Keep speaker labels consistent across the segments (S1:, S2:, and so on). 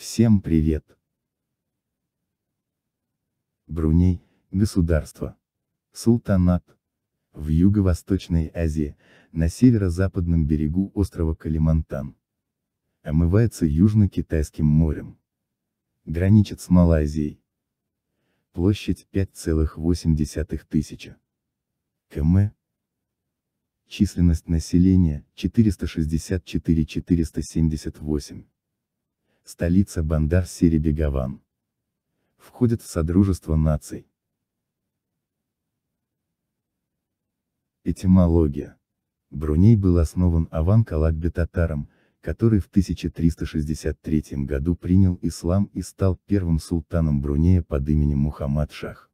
S1: Всем привет! Бруней – государство. Султанат. В Юго-Восточной Азии, на северо-западном берегу острова Калимантан. Омывается Южно-Китайским морем. Граничит с Малайзией. Площадь 5,8 тысячи Км. Численность населения 464-478 столица Бандар-Сирибегаван. Входит в Содружество наций. Этимология. Бруней был основан Аван Калакбе татаром, который в 1363 году принял ислам и стал первым султаном Брунея под именем Мухаммад Шах.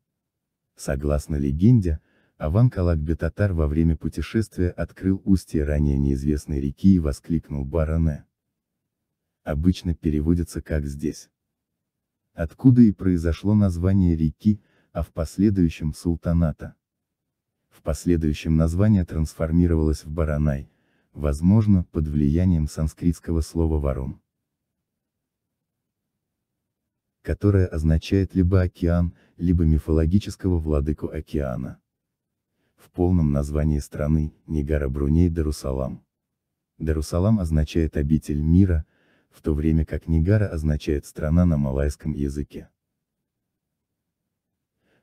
S1: Согласно легенде, Аван Калакбе татар во время путешествия открыл устье ранее неизвестной реки и воскликнул «Баране!» обычно переводится как «здесь». Откуда и произошло название реки, а в последующем султаната. В последующем название трансформировалось в Баранай, возможно, под влиянием санскритского слова «варум», которое означает либо океан, либо мифологического владыку океана. В полном названии страны, Нигара Бруней Дарусалам. Дарусалам означает обитель мира, в то время как Нигара означает «страна» на малайском языке.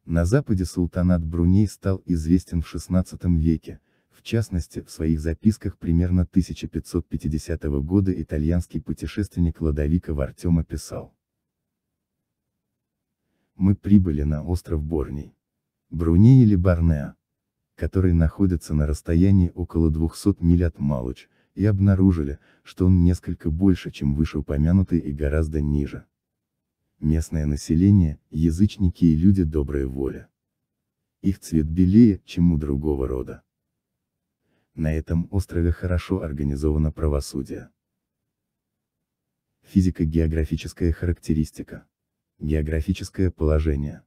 S1: На Западе султанат Бруней стал известен в XVI веке, в частности, в своих записках примерно 1550 года итальянский путешественник Ладовика Вартема писал. Мы прибыли на остров Борней. Бруней или Борнеа, который находится на расстоянии около 200 миль от Малыч, и обнаружили, что он несколько больше, чем вышеупомянутый и гораздо ниже. Местное население, язычники и люди доброй воли. Их цвет белее, чем у другого рода. На этом острове хорошо организовано правосудие. Физико-географическая характеристика. Географическое положение.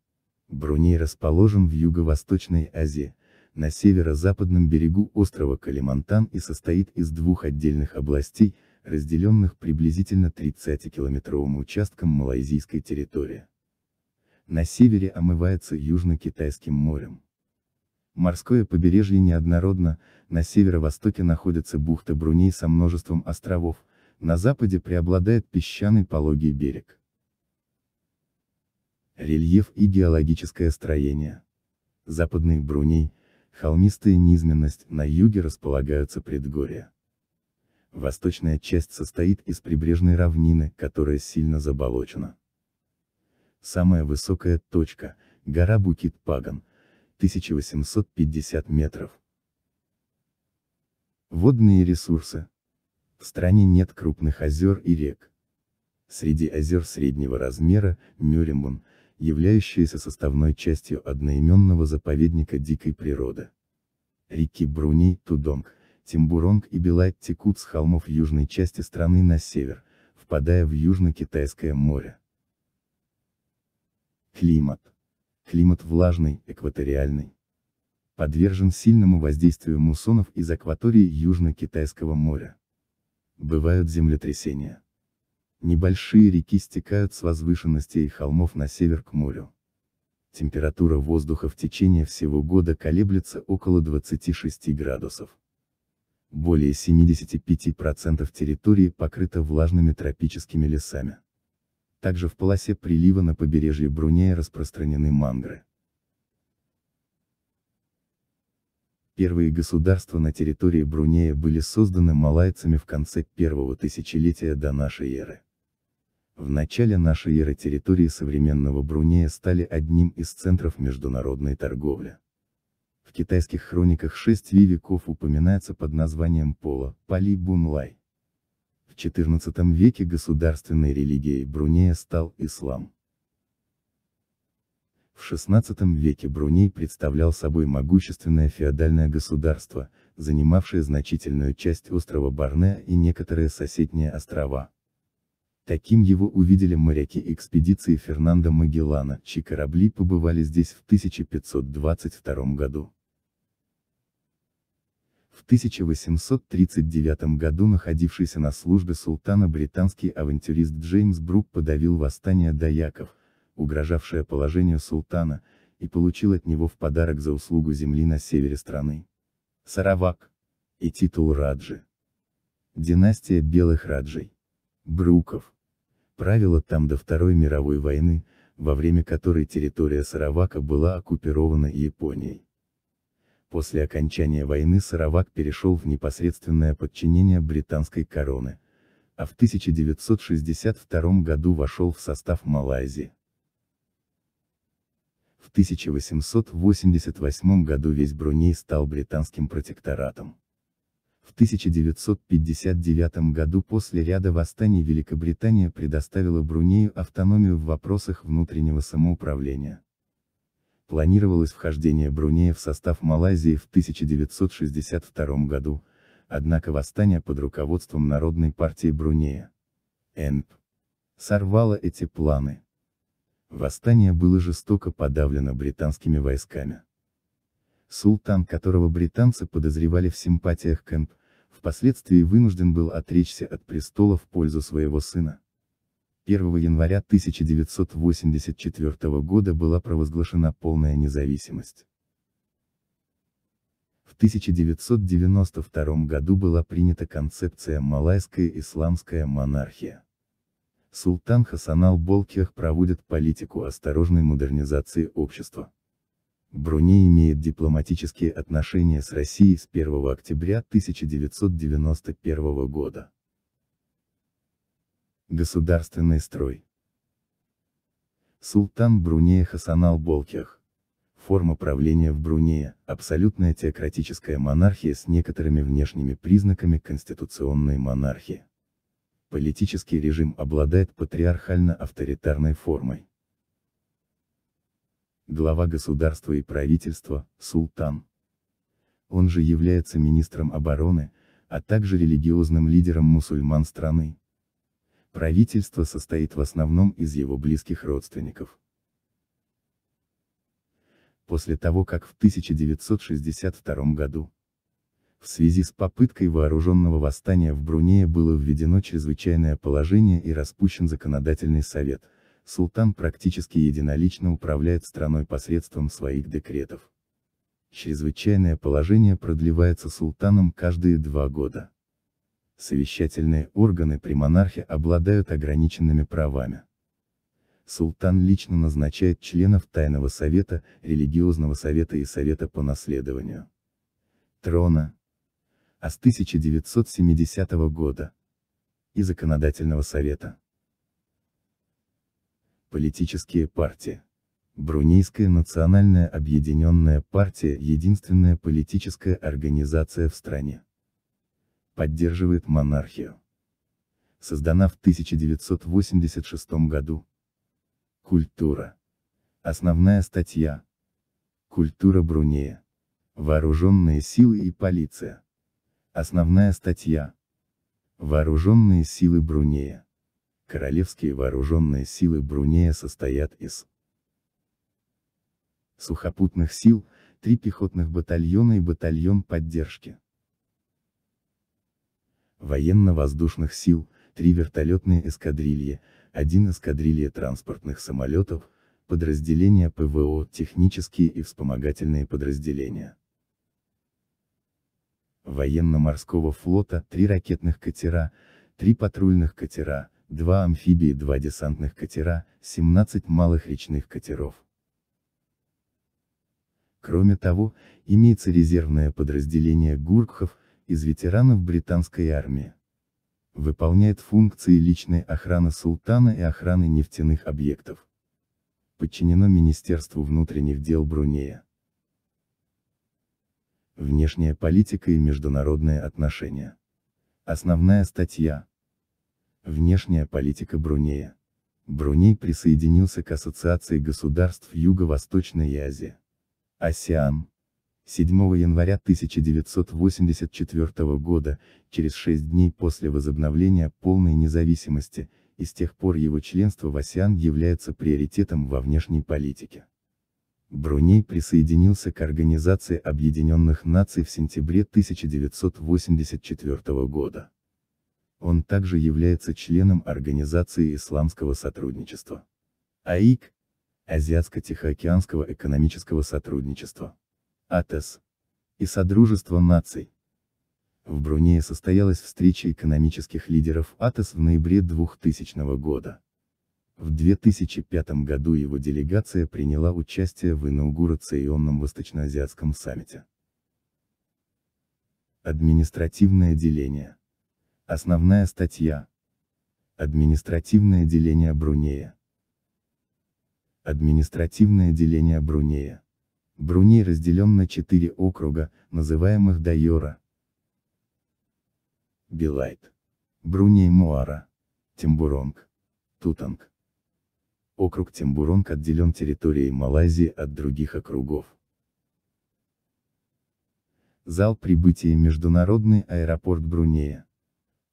S1: Бруней расположен в Юго-Восточной Азии, на северо-западном берегу острова Калимантан и состоит из двух отдельных областей, разделенных приблизительно 30-километровым участком малайзийской территории. На севере омывается Южно-Китайским морем. Морское побережье неоднородно, на северо-востоке находится бухта Бруней со множеством островов, на западе преобладает песчаный пологий берег. Рельеф и геологическое строение. Западный Бруней – Холмистая низменность, на юге располагаются предгорья. Восточная часть состоит из прибрежной равнины, которая сильно заболочена. Самая высокая точка – гора Букит-Паган, 1850 метров. Водные ресурсы. В стране нет крупных озер и рек. Среди озер среднего размера – Мюримбун – являющаяся составной частью одноименного заповедника дикой природы. Реки Бруней, Тудонг, Тимбуронг и Белай текут с холмов южной части страны на север, впадая в Южно-Китайское море. Климат. Климат влажный, экваториальный. Подвержен сильному воздействию муссонов из акватории Южно-Китайского моря. Бывают землетрясения. Небольшие реки стекают с возвышенностей и холмов на север к морю. Температура воздуха в течение всего года колеблется около 26 градусов. Более 75% территории покрыто влажными тропическими лесами. Также в полосе прилива на побережье Брунея распространены мангры. Первые государства на территории Брунея были созданы малайцами в конце первого тысячелетия до нашей эры. В начале нашей эры территории современного Брунея стали одним из центров международной торговли. В китайских хрониках шесть веков упоминается под названием Пола, Пали Бунлай. В XIV веке государственной религией Брунея стал ислам. В XVI веке Бруней представлял собой могущественное феодальное государство, занимавшее значительную часть острова Барнеа и некоторые соседние острова. Таким его увидели моряки экспедиции Фернандо Магеллана, чьи корабли побывали здесь в 1522 году. В 1839 году находившийся на службе султана британский авантюрист Джеймс Брук подавил восстание даяков, угрожавшее положению султана, и получил от него в подарок за услугу земли на севере страны. Саравак. И титул Раджи. Династия Белых Раджей. Бруков правило там до Второй мировой войны, во время которой территория Саравака была оккупирована Японией. После окончания войны Саравак перешел в непосредственное подчинение британской короны, а в 1962 году вошел в состав Малайзии. В 1888 году весь Бруней стал британским протекторатом. В 1959 году после ряда восстаний Великобритания предоставила Брунею автономию в вопросах внутреннего самоуправления. Планировалось вхождение Брунея в состав Малайзии в 1962 году, однако восстание под руководством Народной партии Брунея, НП, сорвало эти планы. Восстание было жестоко подавлено британскими войсками султан которого британцы подозревали в симпатиях к впоследствии вынужден был отречься от престола в пользу своего сына. 1 января 1984 года была провозглашена полная независимость. В 1992 году была принята концепция «Малайская исламская монархия». Султан Хасан ал-Болкиах проводит политику осторожной модернизации общества. Бруней имеет дипломатические отношения с Россией с 1 октября 1991 года. Государственный строй. Султан Брунея Хасанал Болкех. Форма правления в Брунее – абсолютная теократическая монархия с некоторыми внешними признаками конституционной монархии. Политический режим обладает патриархально-авторитарной формой глава государства и правительства, султан. Он же является министром обороны, а также религиозным лидером мусульман страны. Правительство состоит в основном из его близких родственников. После того как в 1962 году в связи с попыткой вооруженного восстания в Брунее было введено чрезвычайное положение и распущен законодательный совет – султан практически единолично управляет страной посредством своих декретов. Чрезвычайное положение продлевается султаном каждые два года. Совещательные органы при монархе обладают ограниченными правами. Султан лично назначает членов Тайного Совета, Религиозного Совета и Совета по наследованию. Трона. А с 1970 года. И Законодательного Совета. Политические партии. Брунейская национальная объединенная партия – единственная политическая организация в стране. Поддерживает монархию. Создана в 1986 году. Культура. Основная статья. Культура Брунея. Вооруженные силы и полиция. Основная статья. Вооруженные силы Брунея. Королевские вооруженные силы Брунея состоят из сухопутных сил, три пехотных батальона и батальон поддержки. Военно-воздушных сил, три вертолетные эскадрильи, один эскадрилья транспортных самолетов, подразделения ПВО, технические и вспомогательные подразделения. Военно-морского флота, три ракетных катера, три патрульных катера, 2 амфибии, 2 десантных катера, 17 малых речных катеров. Кроме того, имеется резервное подразделение гуркхов из ветеранов британской армии. Выполняет функции личной охраны султана и охраны нефтяных объектов. Подчинено Министерству внутренних дел Брунея. Внешняя политика и международные отношения. Основная статья. Внешняя политика Брунея. Бруней присоединился к Ассоциации государств Юго-Восточной Азии. АСИАН. 7 января 1984 года, через шесть дней после возобновления полной независимости, и с тех пор его членство в АСИАН является приоритетом во внешней политике. Бруней присоединился к Организации Объединенных Наций в сентябре 1984 года. Он также является членом Организации исламского сотрудничества. АИК – Азиатско-Тихоокеанского экономического сотрудничества. АТЭС. И Содружество наций. В Брунее состоялась встреча экономических лидеров АТЭС в ноябре 2000 года. В 2005 году его делегация приняла участие в инаугурационном Восточноазиатском саммите. Административное деление Основная статья. Административное деление Брунея. Административное деление Брунея. Бруней разделен на четыре округа, называемых Дайора. Билайт. Бруней Муара. Тимбуронг. Тутанг. Округ Тимбуронг отделен территорией Малайзии от других округов. Зал прибытия Международный аэропорт Брунея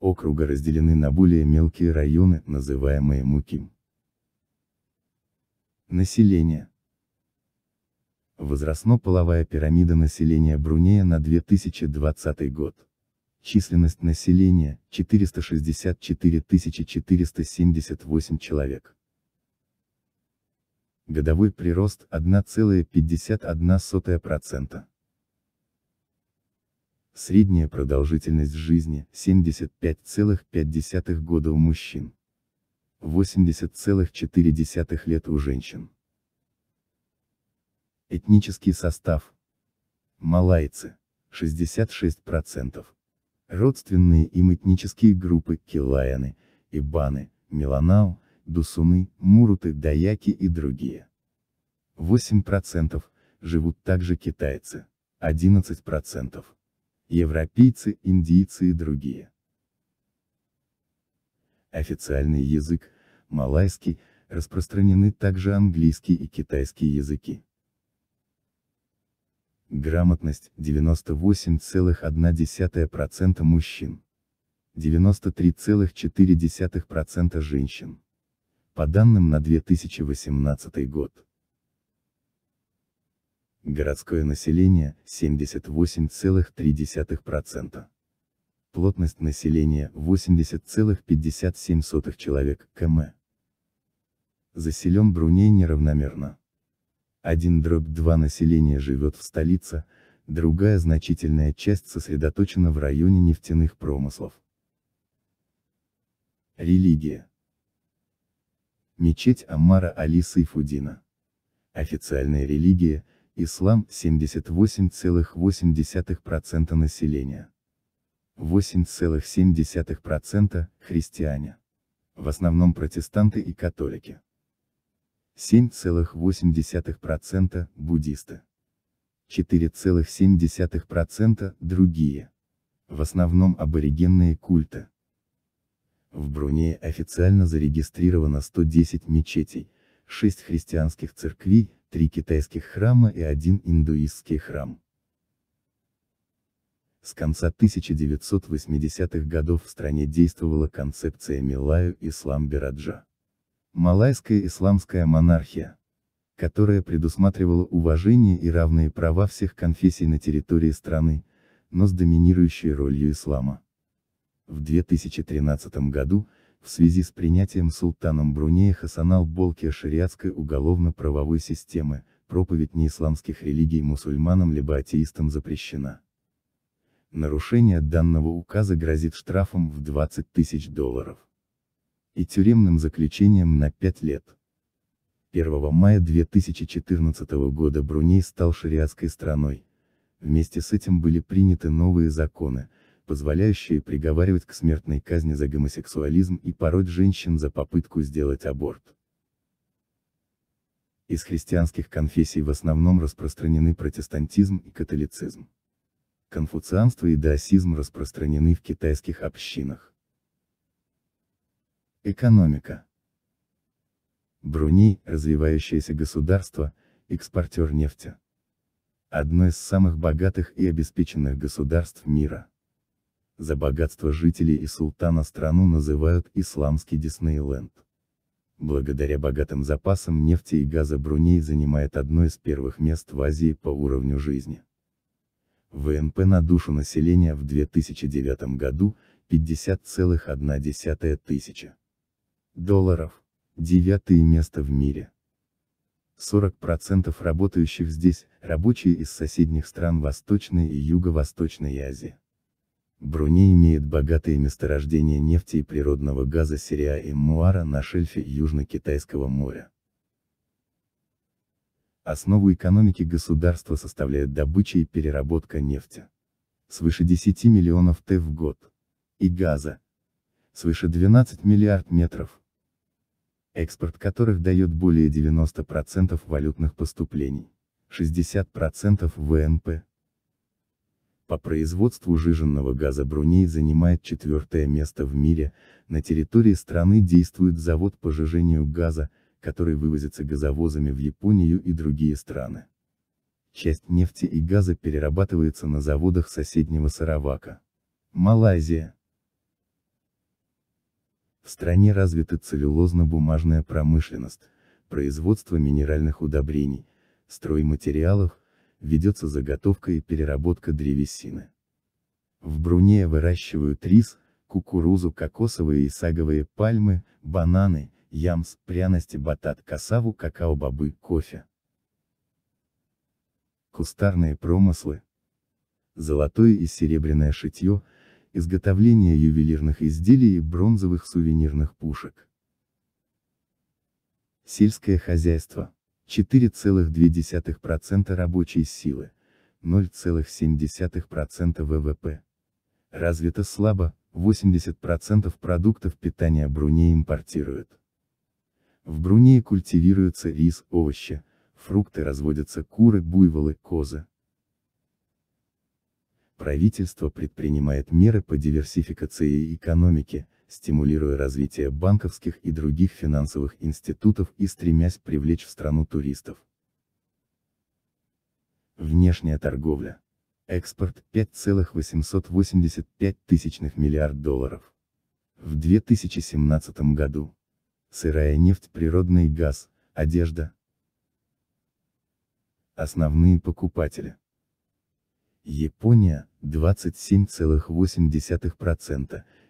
S1: округа разделены на более мелкие районы, называемые муким. Население. Возрастно половая пирамида населения Брунея на 2020 год. Численность населения – 464 478 человек. Годовой прирост 1,51%. Средняя продолжительность жизни – 75,5 года у мужчин. 80,4 лет у женщин. Этнический состав. Малайцы – 66%. Родственные им этнические группы – килаяны, ибаны, меланау, дусуны, муруты, даяки и другие. 8% живут также китайцы, 11% европейцы, индийцы и другие. Официальный язык, малайский, распространены также английский и китайский языки. Грамотность 98,1% мужчин. 93,4% женщин. По данным на 2018 год. Городское население – 78,3%. Плотность населения – 80,57 человек км. Заселен Бруней неравномерно. 1 дробь 2 населения живет в столице, другая значительная часть сосредоточена в районе нефтяных промыслов. Религия. Мечеть Аммара Али Сайфудина. Официальная религия – ислам 78,8% населения. 8,7% христиане. В основном протестанты и католики. 7,8% буддисты. 4,7% другие. В основном аборигенные культы. В Брунее официально зарегистрировано 110 мечетей, 6 христианских церквей, три китайских храма и один индуистский храм. С конца 1980-х годов в стране действовала концепция Милаю Ислам Бираджа. Малайская исламская монархия, которая предусматривала уважение и равные права всех конфессий на территории страны, но с доминирующей ролью ислама. В 2013 году, в связи с принятием султаном Брунея Хасанал Болкия шариатской уголовно-правовой системы, проповедь неисламских религий мусульманам либо атеистам запрещена. Нарушение данного указа грозит штрафом в 20 тысяч долларов и тюремным заключением на 5 лет. 1 мая 2014 года Бруней стал шариатской страной. Вместе с этим были приняты новые законы, позволяющее приговаривать к смертной казни за гомосексуализм и пороть женщин за попытку сделать аборт. Из христианских конфессий в основном распространены протестантизм и католицизм. Конфуцианство и даосизм распространены в китайских общинах. Экономика. Бруней – развивающееся государство, экспортер нефти. Одно из самых богатых и обеспеченных государств мира. За богатство жителей и султана страну называют исламский Диснейленд. Благодаря богатым запасам нефти и газа Бруней занимает одно из первых мест в Азии по уровню жизни. ВНП на душу населения в 2009 году 50,1 тысяча долларов. Девятое место в мире. 40% работающих здесь – рабочие из соседних стран Восточной и Юго-Восточной Азии. Бруней имеет богатые месторождения нефти и природного газа Сириа и Муара на шельфе Южно-Китайского моря. Основу экономики государства составляет добыча и переработка нефти. Свыше 10 миллионов Т в год. И газа. Свыше 12 миллиард метров. Экспорт которых дает более 90% валютных поступлений. 60% ВНП по производству жиженного газа Бруней занимает четвертое место в мире, на территории страны действует завод по жижению газа, который вывозится газовозами в Японию и другие страны. Часть нефти и газа перерабатывается на заводах соседнего Саравака. Малайзия. В стране развита целлюлозно-бумажная промышленность, производство минеральных удобрений, стройматериалов, ведется заготовка и переработка древесины. В Бруне выращивают рис, кукурузу, кокосовые и саговые пальмы, бананы, ямс, пряности, батат, касаву, какао-бобы, кофе. Кустарные промыслы. Золотое и серебряное шитье, изготовление ювелирных изделий и бронзовых сувенирных пушек. Сельское хозяйство. 4,2% рабочей силы, 0,7% ВВП. Развито слабо, 80% продуктов питания Бруней импортируют. В Брунее культивируются рис, овощи, фрукты разводятся куры, буйволы, козы. Правительство предпринимает меры по диверсификации экономики, стимулируя развитие банковских и других финансовых институтов и стремясь привлечь в страну туристов. Внешняя торговля. Экспорт 5,885 тысячных миллиард долларов. В 2017 году. Сырая нефть, природный газ, одежда. Основные покупатели. Япония 27,8%,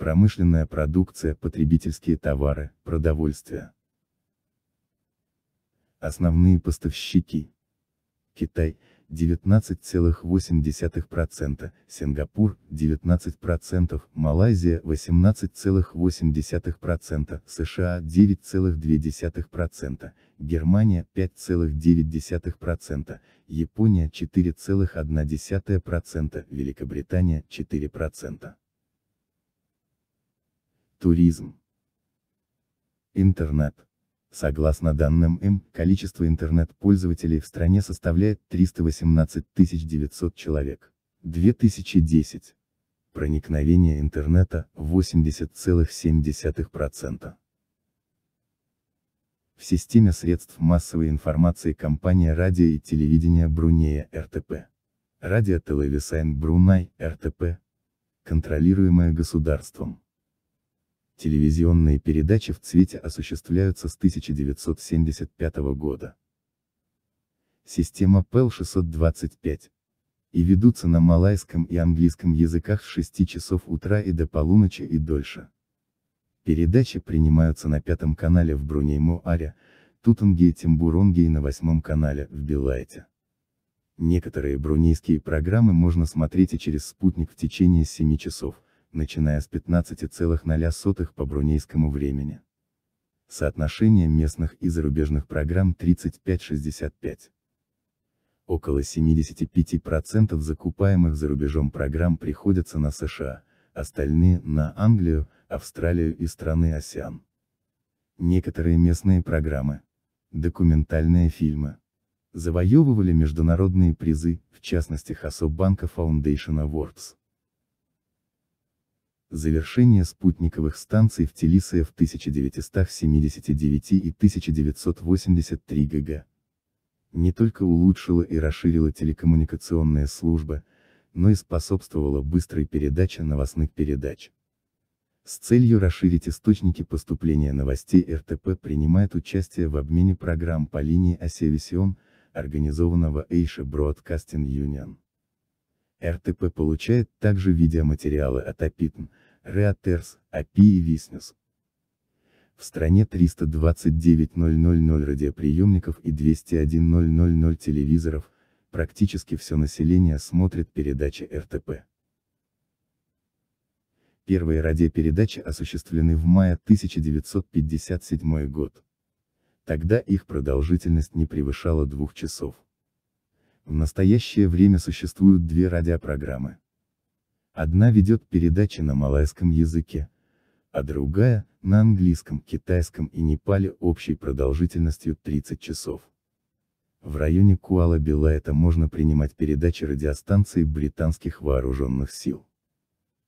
S1: промышленная продукция, потребительские товары, продовольствие. Основные поставщики. Китай 19,8%, Сингапур 19%, Малайзия 18,8%, США 9,2%, Германия 5,9%, Япония 4,1%, Великобритания 4%. Туризм. Интернет. Согласно данным М, количество интернет-пользователей в стране составляет 318 900 человек. 2010. Проникновение интернета 80,7%. В системе средств массовой информации компания радио и телевидения Брунея РТП. Радио Телевисайн Брунай РТП. Контролируемое государством. Телевизионные передачи в цвете осуществляются с 1975 года. Система PEL 625. И ведутся на малайском и английском языках с 6 часов утра и до полуночи и дольше. Передачи принимаются на пятом канале в Бруней-Муаре, Тутанге и Тимбуронге и на восьмом канале, в Билайте. Некоторые брунейские программы можно смотреть и через спутник в течение 7 часов, начиная с 15,0 по брунейскому времени. Соотношение местных и зарубежных программ 35-65. Около 75% закупаемых за рубежом программ приходятся на США, остальные – на Англию, Австралию и страны ОСЕАН. Некоторые местные программы, документальные фильмы, завоевывали международные призы, в частности Хасобанка Foundation Awards. Завершение спутниковых станций в Телисе в 1979 и 1983 ГГ. Не только улучшила и расширила телекоммуникационные службы, но и способствовала быстрой передаче новостных передач. С целью расширить источники поступления новостей РТП принимает участие в обмене программ по линии Осевисион, организованного Эйша Broadcasting Union. РТП получает также видеоматериалы от Апитм, Реатерс, АПИ и Виснес. В стране 329 000 радиоприемников и 201 000 телевизоров, практически все население смотрит передачи РТП. Первые радиопередачи осуществлены в мае 1957 год. Тогда их продолжительность не превышала двух часов. В настоящее время существуют две радиопрограммы. Одна ведет передачи на малайском языке, а другая, на английском, китайском и Непале общей продолжительностью 30 часов. В районе Куала-Билайта можно принимать передачи радиостанции британских вооруженных сил.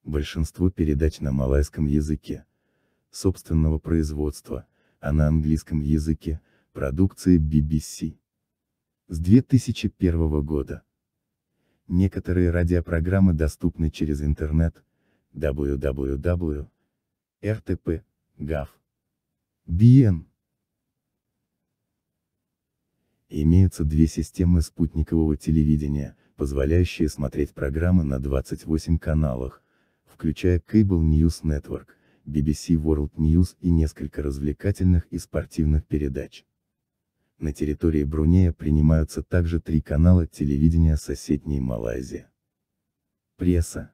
S1: Большинство передач на малайском языке, собственного производства, а на английском языке, продукции BBC с 2001 года. Некоторые радиопрограммы доступны через интернет www.rtp.gov.bn. Имеются две системы спутникового телевидения, позволяющие смотреть программы на 28 каналах, включая Cable News Network, BBC World News и несколько развлекательных и спортивных передач на территории Брунея принимаются также три канала телевидения соседней Малайзии. Пресса.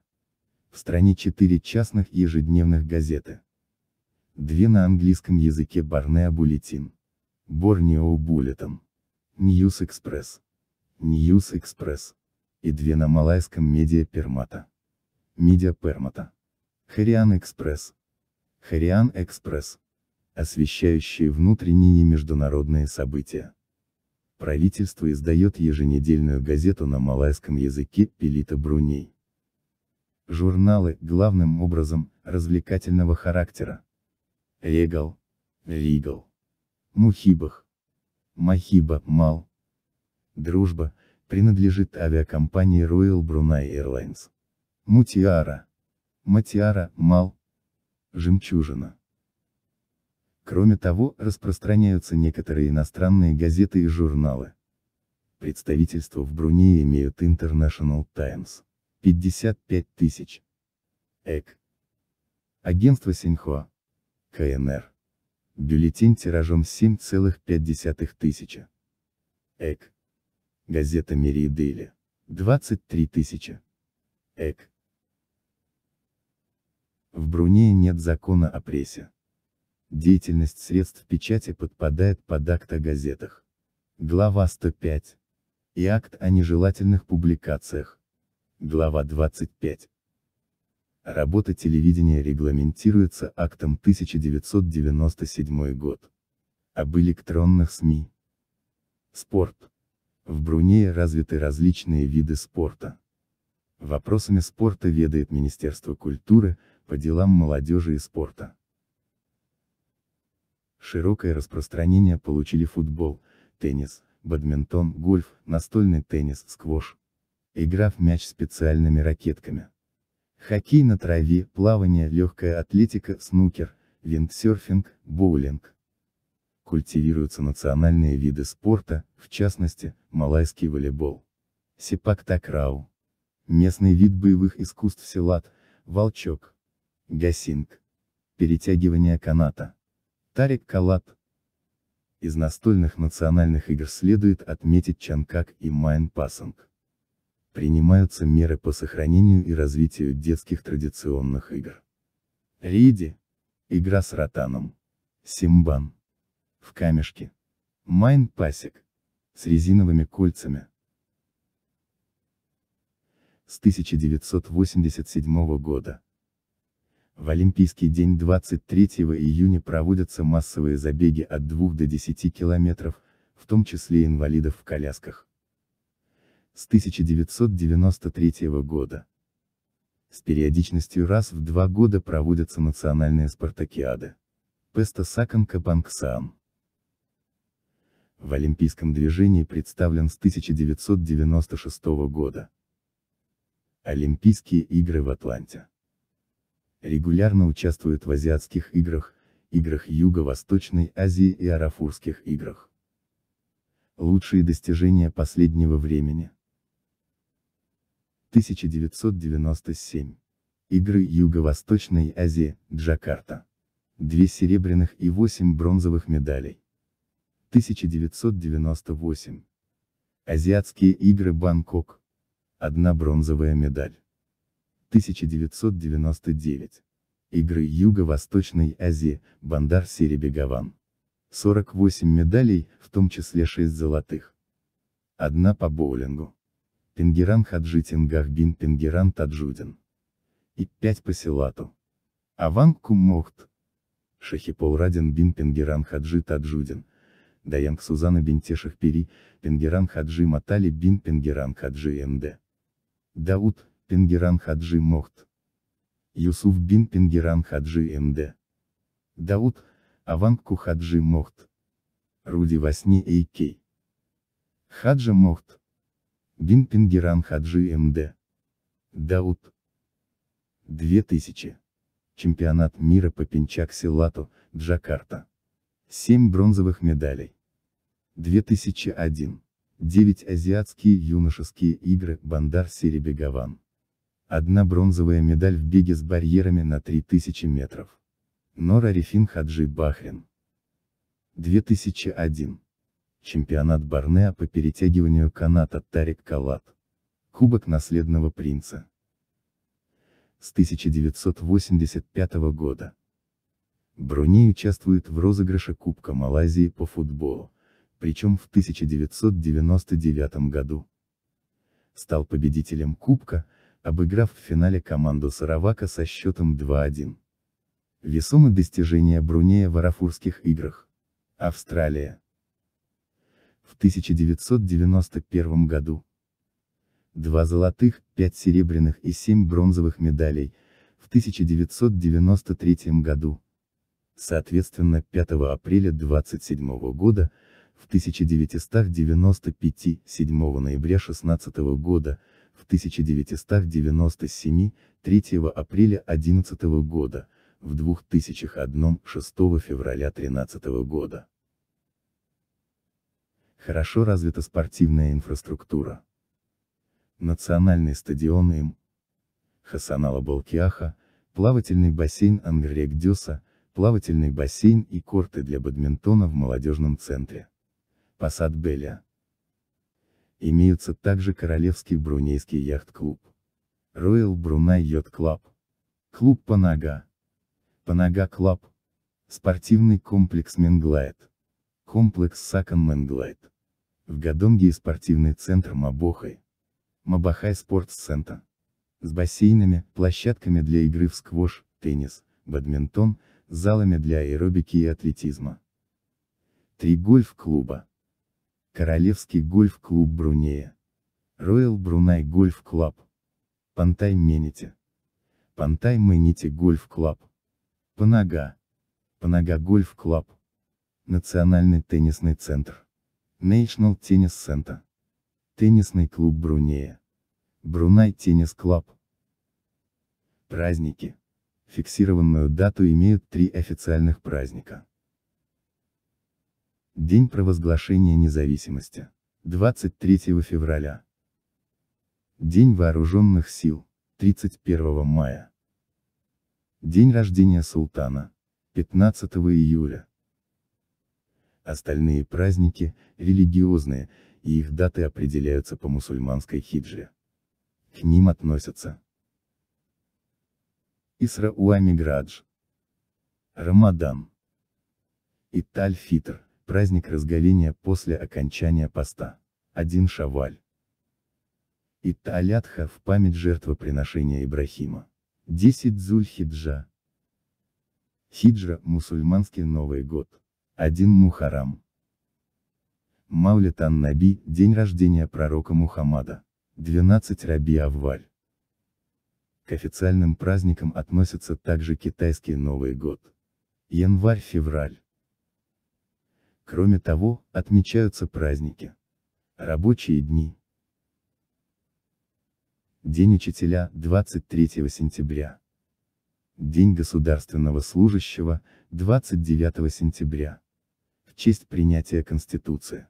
S1: В стране четыре частных ежедневных газеты. Две на английском языке Барнеа Буллетин. Борнео Буллетон. Ньюс Экспресс. Ньюс Экспресс. И две на малайском Медиа Пермата. Медиа Пермата. Хариан Экспресс. Хариан Экспресс освещающие внутренние и международные события. Правительство издает еженедельную газету на малайском языке «Пелита Бруней». Журналы, главным образом, развлекательного характера. Регал. Ригал. Мухибах. Махиба, Мал. Дружба, принадлежит авиакомпании Royal Brunei Airlines. Мутиара. Матиара, Мал. Жемчужина. Кроме того, распространяются некоторые иностранные газеты и журналы. Представительства в Брунее имеют International Times. 55 тысяч. ЭК. Агентство Синьхуа. КНР. Бюллетень тиражом 7,5 тысяча. ЭК. Газета Мири Дели. 23 тысячи. ЭК. В Брунее нет закона о прессе. Деятельность средств печати подпадает под акт о газетах. Глава 105. И акт о нежелательных публикациях. Глава 25. Работа телевидения регламентируется актом 1997 год. Об электронных СМИ. Спорт. В Брунее развиты различные виды спорта. Вопросами спорта ведает Министерство культуры, по делам молодежи и спорта. Широкое распространение получили футбол, теннис, бадминтон, гольф, настольный теннис, сквош. Игра в мяч специальными ракетками. Хоккей на траве, плавание, легкая атлетика, снукер, виндсерфинг, боулинг. Культивируются национальные виды спорта, в частности, малайский волейбол. Сепак-такрау. Местный вид боевых искусств силат, волчок. Гасинг. Перетягивание каната. Тарик Калат. Из настольных национальных игр следует отметить Чанкак и Майн Принимаются меры по сохранению и развитию детских традиционных игр. Риди. Игра с ротаном. Симбан. В камешке. Майнпасик. С резиновыми кольцами. С 1987 года. В Олимпийский день 23 июня проводятся массовые забеги от 2 до 10 километров, в том числе инвалидов в колясках. С 1993 года. С периодичностью раз в два года проводятся национальные спартакиады. Песта Сакан Капангсан. В олимпийском движении представлен с 1996 года. Олимпийские игры в Атланте регулярно участвует в азиатских играх, играх Юго-Восточной Азии и Арафурских играх. Лучшие достижения последнего времени. 1997. Игры Юго-Восточной Азии, Джакарта. Две серебряных и восемь бронзовых медалей. 1998. Азиатские игры Бангкок. Одна бронзовая медаль. 1999. Игры Юго-Восточной Азии, Бандар Серебегован. 48 медалей, в том числе 6 золотых. Одна по боулингу. Пенгеран Хаджитин Гахбин Пенгеран Таджудин. И 5 по силату. Аван Кумохт. Шахипол Радин Бин Пенгеран Хаджи Таджудин. Даянг Сузана Бинте Пери. Пенгеран Хаджи Матали Бин Пенгеран Хаджи МД. Дауд, Пенгеран Хаджи Мохт. Юсуф бин Пенгеран Хаджи МД. Дауд, Аванку Хаджи Мохт. Руди Восни Эйкей. А Хаджа Мохт. Бин Пенгеран Хаджи МД. Дауд. 2000. Чемпионат мира по пинчак-силату, Джакарта. 7 бронзовых медалей. 2001. 9 Азиатские юношеские игры, Бандар Серебегаван. Одна бронзовая медаль в беге с барьерами на 3000 метров. Нора Рифин Хаджи Бахрин. 2001. Чемпионат Барнеа по перетягиванию каната Тарик Калат. Кубок наследного принца. С 1985 года. Бруней участвует в розыгрыше Кубка Малайзии по футболу, причем в 1999 году. Стал победителем Кубка, обыграв в финале команду Саравака со счетом 2-1. Весомы достижения Брунея в Арафурских играх. Австралия. В 1991 году. Два золотых, пять серебряных и семь бронзовых медалей, в 1993 году. Соответственно, 5 апреля 27 года, в 1995, 7 ноября 16 года, в 1997, 3 апреля 11 года, в 2001, 6 февраля 13 года. Хорошо развита спортивная инфраструктура. Национальный стадион им. Хасанала Балкиаха, плавательный бассейн Ангрек Дёса, плавательный бассейн и корты для бадминтона в молодежном центре. Пасад Беля. Имеются также Королевский Брунейский яхт-клуб. Royal Brunei Yacht Club. Клуб Панага. Панага Клаб. Спортивный комплекс Менглайт. Комплекс Сакан Менглайт. В Гадонге и спортивный центр Мабохай. Мабахай Спортс Центр. С бассейнами, площадками для игры в сквош, теннис, бадминтон, залами для аэробики и атлетизма. Три гольф-клуба. Королевский гольф-клуб Брунея. Royal Brunei Golf Club. Пантай Мените. Пантай Мените Гольф Клаб. Панага. Панага Гольф Клаб. Национальный теннисный центр. National Tennis Center. Теннисный клуб Брунея. Брунай Теннис Клаб. Праздники. Фиксированную дату имеют три официальных праздника. День провозглашения независимости. 23 февраля. День вооруженных сил. 31 мая. День рождения султана. 15 июля. Остальные праздники, религиозные, и их даты определяются по мусульманской хиджре. К ним относятся Исра Уами Рамадан и Таль Фитр. Праздник разголения после окончания поста. Один шаваль. И Таалятха в память жертвоприношения Ибрахима. 10 Дзуль-Хиджа. Хиджа – мусульманский Новый год. Один Мухарам. Маулитан Наби – день рождения пророка Мухаммада. 12 Раби Авваль. К официальным праздникам относятся также китайский Новый год. Январь-февраль. Кроме того, отмечаются праздники. Рабочие дни. День учителя, 23 сентября. День государственного служащего, 29 сентября. В честь принятия Конституции.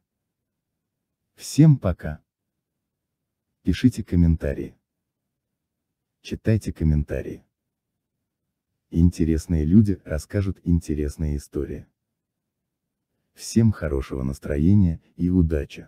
S1: Всем пока. Пишите комментарии. Читайте комментарии. Интересные люди расскажут интересные истории. Всем хорошего настроения и удачи!